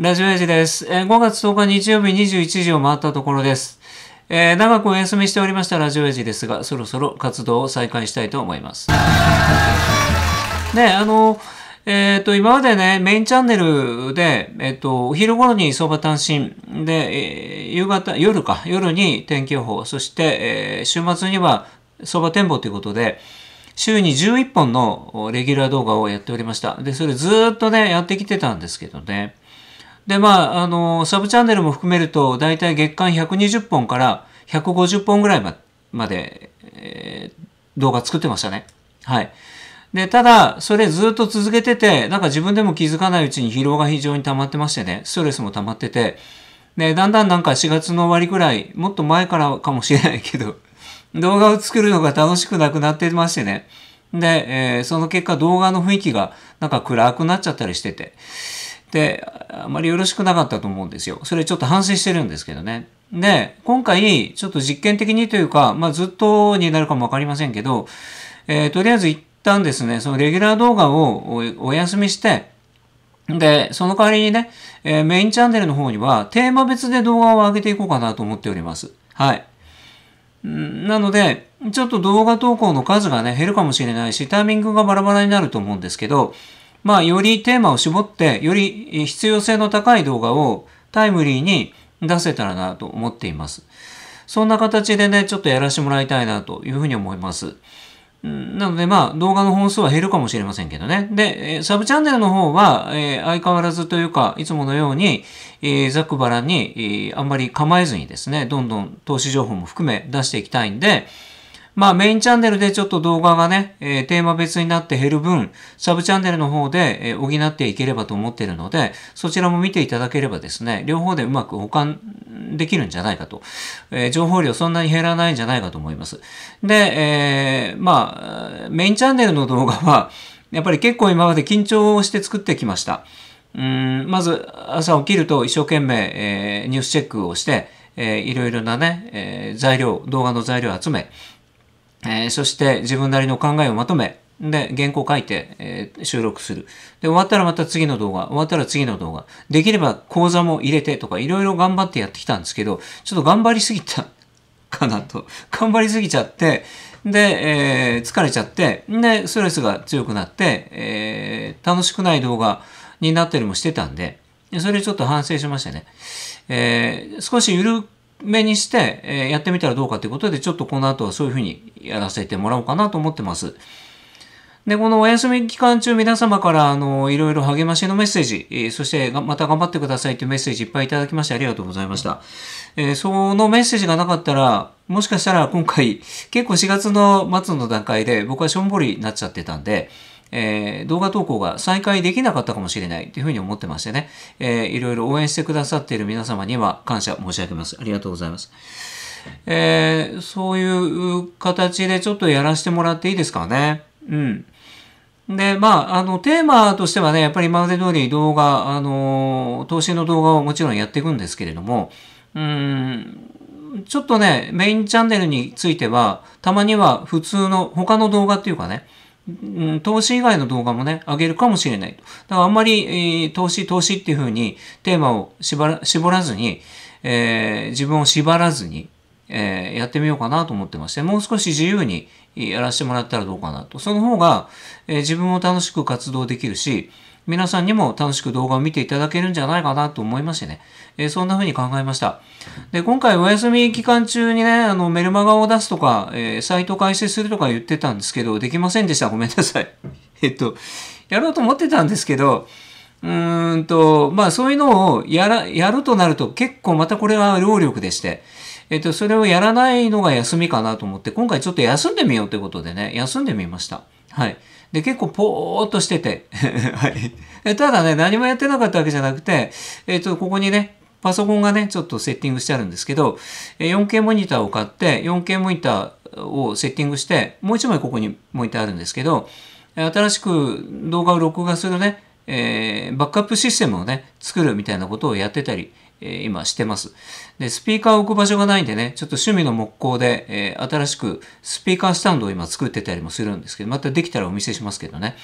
ラジオエイジです、え5月10日日曜日21時を回ったところです。えー、長くお休みしておりましたラジオエイジですが、そろそろ活動を再開したいと思います。ね、あの、えっ、ー、と、今までね、メインチャンネルで、えっ、ー、と、お昼頃に相場単身で、えー、夕方、夜か、夜に天気予報、そして、えー、週末には相場展望ということで、週に11本のレギュラー動画をやっておりました。で、それずっとね、やってきてたんですけどね。で、まあ、あの、サブチャンネルも含めると、だいたい月間120本から150本ぐらいまで、えー、動画作ってましたね。はい。で、ただ、それずっと続けてて、なんか自分でも気づかないうちに疲労が非常に溜まってましてね、ストレスも溜まってて、で、だんだんなんか4月の終わりぐらい、もっと前からかもしれないけど、動画を作るのが楽しくなくなってましてね。で、えー、その結果動画の雰囲気がなんか暗くなっちゃったりしてて。で、あまりよろしくなかったと思うんですよ。それちょっと反省してるんですけどね。で、今回、ちょっと実験的にというか、まあ、ずっとになるかもわかりませんけど、えー、とりあえず一旦ですね、そのレギュラー動画をお休みして、で、その代わりにね、えー、メインチャンネルの方には、テーマ別で動画を上げていこうかなと思っております。はい。なので、ちょっと動画投稿の数がね、減るかもしれないし、タイミングがバラバラになると思うんですけど、まあ、よりテーマを絞って、より必要性の高い動画をタイムリーに出せたらなと思っています。そんな形でね、ちょっとやらせてもらいたいなというふうに思います。なのでまあ動画の本数は減るかもしれませんけどね。で、サブチャンネルの方は、えー、相変わらずというか、いつものように、えー、ざくばらに、えー、あんまり構えずにですね、どんどん投資情報も含め出していきたいんで、まあメインチャンネルでちょっと動画がね、えー、テーマ別になって減る分、サブチャンネルの方で、え補っていければと思ってるので、そちらも見ていただければですね、両方でうまく保管できるんじゃないかと。えー、情報量そんなに減らないんじゃないかと思います。で、えー、まあ、メインチャンネルの動画は、やっぱり結構今まで緊張して作ってきました。うんまず朝起きると一生懸命、えー、ニュースチェックをして、えー、いろいろなね、えー、材料、動画の材料を集め、えー、そして自分なりの考えをまとめ、で、原稿書いて、えー、収録する。で、終わったらまた次の動画、終わったら次の動画。できれば講座も入れてとか、いろいろ頑張ってやってきたんですけど、ちょっと頑張りすぎた かなと。頑張りすぎちゃって、で、えー、疲れちゃって、で、ストレスが強くなって、えー、楽しくない動画になったりもしてたんで、それちょっと反省しましたね。えー、少し緩く目にして、えー、やってみたらどうかということで、ちょっとこの後はそういうふうにやらせてもらおうかなと思ってます。で、このお休み期間中、皆様から、あの、いろいろ励ましのメッセージ、えー、そして、また頑張ってくださいというメッセージいっぱいいただきましてありがとうございました。えー、そのメッセージがなかったら、もしかしたら今回、結構4月の末の段階で僕はしょんぼりになっちゃってたんで、えー、動画投稿が再開できなかったかもしれないというふうに思ってましてね、えー、いろいろ応援してくださっている皆様には感謝申し上げます。ありがとうございます。えー、そういう形でちょっとやらせてもらっていいですかね。うん。で、まあ、あの、テーマとしてはね、やっぱり今まで通り動画、あの、投資の動画をもちろんやっていくんですけれども、うん、ちょっとね、メインチャンネルについては、たまには普通の、他の動画っていうかね、うん、投資以外の動画もね、上げるかもしれないと。だからあんまり、えー、投資、投資っていうふうにテーマを絞ら絞らずに、えー、自分を縛らずに、えー、やってみようかなと思ってまして、もう少し自由にやらせてもらったらどうかなと。その方が、えー、自分も楽しく活動できるし、皆さんにも楽しく動画を見ていただけるんじゃないかなと思いましてね、えー、そんな風に考えました。で、今回お休み期間中にね、あの、メルマガを出すとか、えー、サイト開設するとか言ってたんですけど、できませんでした。ごめんなさい。えっと、やろうと思ってたんですけど、うーんと、まあそういうのをやら、やるとなると結構またこれは労力でして、えっと、それをやらないのが休みかなと思って、今回ちょっと休んでみようということでね、休んでみました。はい。で、結構ぽーっとしてて、はい。ただね、何もやってなかったわけじゃなくて、えっ、ー、と、ここにね、パソコンがね、ちょっとセッティングしてあるんですけど、4K モニターを買って、4K モニターをセッティングして、もう一枚ここにモニターあるんですけど、新しく動画を録画するね、えー、バックアップシステムをね、作るみたいなことをやってたり、え今してます。で、スピーカーを置く場所がないんでね、ちょっと趣味の木工で、えー、新しくスピーカースタンドを今作ってたりもするんですけど、またできたらお見せしますけどね。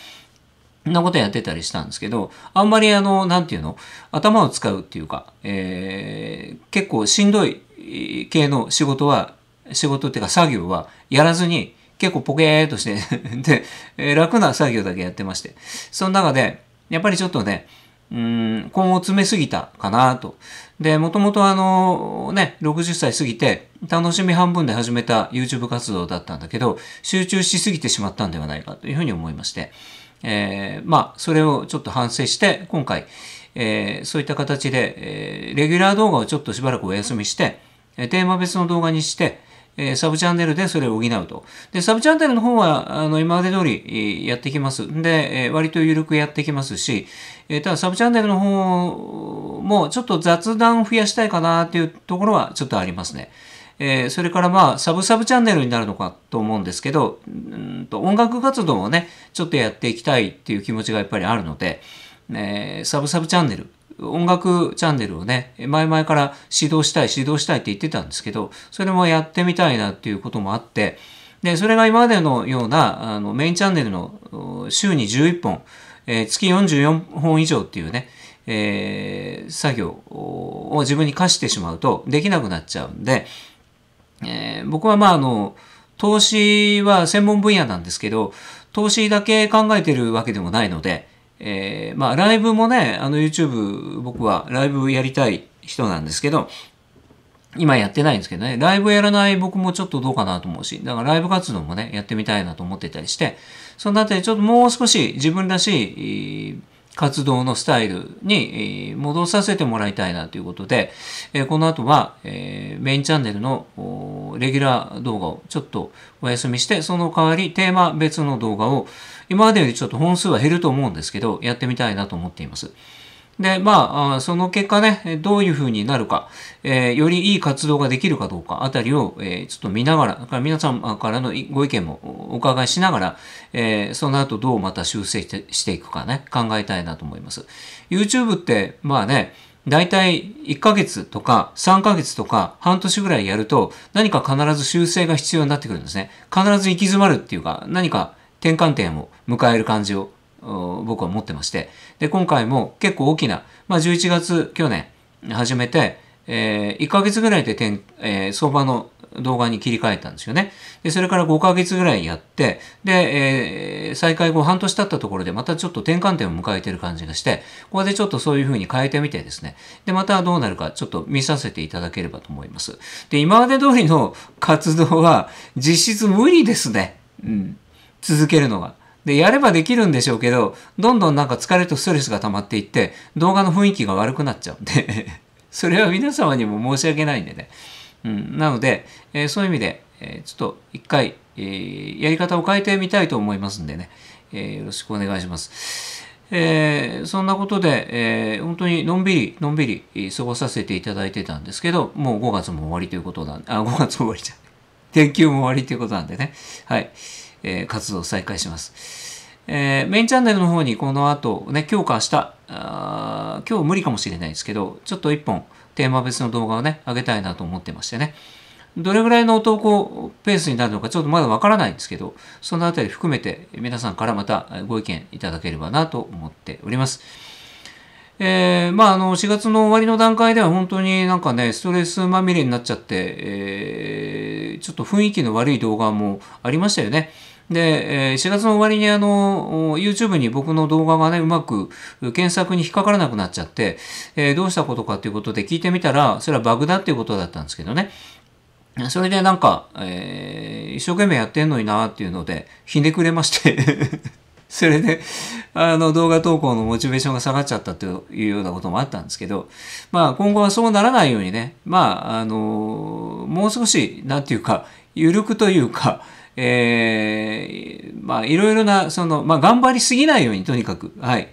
そんなことやってたりしたんですけど、あんまりあの、なんていうの、頭を使うっていうか、えー、結構しんどい系の仕事は、仕事っていうか作業はやらずに、結構ポケーっとして で、楽な作業だけやってまして、その中で、やっぱりちょっとね、うん、今後詰めすぎたかなと。で、もともとあの、ね、60歳過ぎて、楽しみ半分で始めた YouTube 活動だったんだけど、集中しすぎてしまったんではないかというふうに思いまして、えー、まあ、それをちょっと反省して、今回、えー、そういった形で、えー、レギュラー動画をちょっとしばらくお休みして、テーマ別の動画にして、えサブチャンネルでそれを補うと。で、サブチャンネルの方は、あの、今まで通りやってきます。で、え割と緩くやってきますし、えただサブチャンネルの方もちょっと雑談増やしたいかなっていうところはちょっとありますね。えー、それからまあ、サブサブチャンネルになるのかと思うんですけど、うんと音楽活動をね、ちょっとやっていきたいっていう気持ちがやっぱりあるので、えー、サブサブチャンネル音楽チャンネルをね、前々から指導したい、指導したいって言ってたんですけど、それもやってみたいなっていうこともあって、で、それが今までのようなあのメインチャンネルの週に11本、えー、月44本以上っていうね、えー、作業を自分に課してしまうとできなくなっちゃうんで、えー、僕はまああの、投資は専門分野なんですけど、投資だけ考えてるわけでもないので、えー、まあライブもね、あの YouTube 僕はライブやりたい人なんですけど、今やってないんですけどね、ライブやらない僕もちょっとどうかなと思うし、だからライブ活動もね、やってみたいなと思ってたりして、そのあたりちょっともう少し自分らしい、活動のスタイルに戻させてもらいたいなということで、この後はメインチャンネルのレギュラー動画をちょっとお休みして、その代わりテーマ別の動画を今までよりちょっと本数は減ると思うんですけど、やってみたいなと思っています。で、まあ、その結果ね、どういうふうになるか、えー、よりいい活動ができるかどうかあたりを、えー、ちょっと見ながら、から皆さんからのご意見もお伺いしながら、えー、その後どうまた修正していくかね、考えたいなと思います。YouTube って、まあね、大体1ヶ月とか3ヶ月とか半年ぐらいやると何か必ず修正が必要になってくるんですね。必ず行き詰まるっていうか何か転換点を迎える感じを僕は持ってまして。で、今回も結構大きな、まあ、11月去年始めて、えー、1ヶ月ぐらいで点、えー、相場の動画に切り替えたんですよね。で、それから5ヶ月ぐらいやって、で、えー、再開後半年経ったところでまたちょっと転換点を迎えてる感じがして、ここでちょっとそういう風に変えてみてですね。で、またどうなるかちょっと見させていただければと思います。で、今まで通りの活動は実質無理ですね。うん。続けるのが。で、やればできるんでしょうけど、どんどんなんか疲れとストレスが溜まっていって、動画の雰囲気が悪くなっちゃうんで それは皆様にも申し訳ないんでね。うん、なので、えー、そういう意味で、えー、ちょっと一回、えー、やり方を変えてみたいと思いますんでね、えよろしくお願いします。えそんなことで、え本当にのんびり、のんびり過ごさせていただいてたんですけど、もう5月も終わりということなんで、あ、5月終わりじゃん。天休も終わりということなんでね。はい。えー、活動を再開します。えー、メインチャンネルの方にこの後、ね、今日か明日、あ今日無理かもしれないですけど、ちょっと一本テーマ別の動画をね、上げたいなと思ってましてね。どれぐらいの投稿ペースになるのかちょっとまだわからないんですけど、そのあたり含めて皆さんからまたご意見いただければなと思っております。えー、まああの4月の終わりの段階では本当になんかねストレスまみれになっちゃって、えー、ちょっと雰囲気の悪い動画もありましたよね。で、え4月の終わりにあの、YouTube に僕の動画がね、うまく検索に引っかからなくなっちゃって、えどうしたことかということで聞いてみたら、それはバグだっていうことだったんですけどね。それでなんか、えー、一生懸命やってんのになっていうので、ひねくれまして それで、あの、動画投稿のモチベーションが下がっちゃったというようなこともあったんですけど、まあ、今後はそうならないようにね、まあ、あの、もう少し、なんていうか、ゆるくというか、えー、まあ、いろいろな、その、まあ、頑張りすぎないように、とにかく。はい。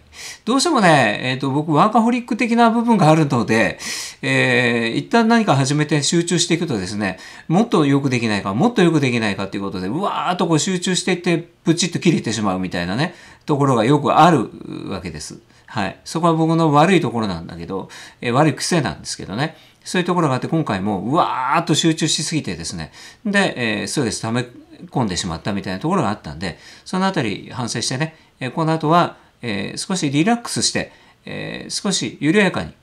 どうしてもね、えっ、ー、と、僕、ワーカホリック的な部分があるので、えー、一旦何か始めて集中していくとですね、もっとよくできないか、もっとよくできないかっていうことで、うわーっとこう集中していって、プチッと切れてしまうみたいなね、ところがよくあるわけです。はい。そこは僕の悪いところなんだけど、えー、悪い癖なんですけどね。そういうところがあって、今回も、うわーっと集中しすぎてですね。で、えー、そうです。ため込んでしまったみたいなところがあったんで、そのあたり反省してね、えこの後は、え少しリラックスして、え少し緩やかに、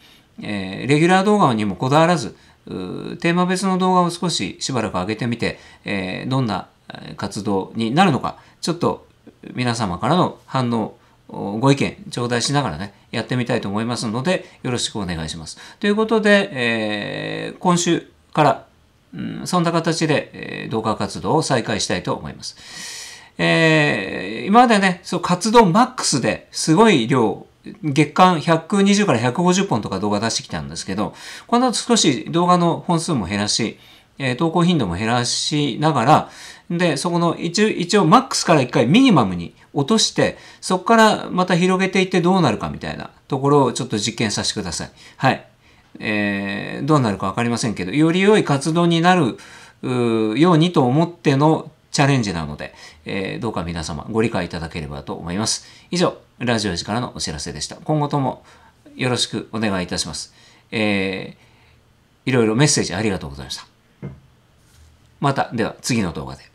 えレギュラー動画にもこだわらず、テーマ別の動画を少ししばらく上げてみて、えどんな活動になるのか、ちょっと皆様からの反応、ご意見頂戴しながらね、やってみたいと思いますので、よろしくお願いします。ということで、えー、今週からうん、そんな形で、えー、動画活動を再開したいと思います。えー、今までね、そう活動マックスですごい量、月間120から150本とか動画出してきたんですけど、この後少し動画の本数も減らし、えー、投稿頻度も減らしながら、で、そこの一応、一応マックスから一回ミニマムに落として、そこからまた広げていってどうなるかみたいなところをちょっと実験させてください。はい。えー、どうなるか分かりませんけど、より良い活動になるようにと思ってのチャレンジなので、えー、どうか皆様ご理解いただければと思います。以上、ラジオ時からのお知らせでした。今後ともよろしくお願いいたします。えー、いろいろメッセージありがとうございました。また、では次の動画で。